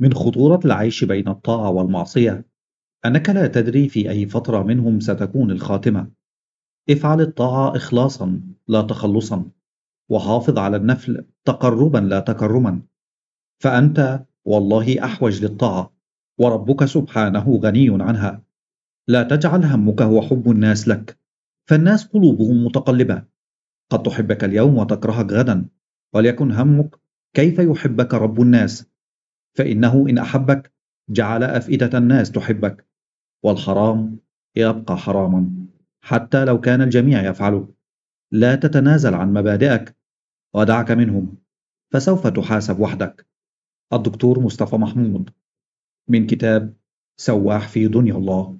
من خطورة العيش بين الطاعة والمعصية أنك لا تدري في أي فترة منهم ستكون الخاتمة. افعل الطاعة إخلاصًا لا تخلصًا، وحافظ على النفل تقربًا لا تكرمًا، فأنت والله أحوج للطاعة، وربك سبحانه غني عنها. لا تجعل همك هو حب الناس لك، فالناس قلوبهم متقلبة، قد تحبك اليوم وتكرهك غدا، وليكن همك كيف يحبك رب الناس فإنه إن أحبك جعل أفئدة الناس تحبك والحرام يبقى حراما حتى لو كان الجميع يفعله لا تتنازل عن مبادئك ودعك منهم فسوف تحاسب وحدك الدكتور مصطفى محمود من كتاب سواح في دنيا الله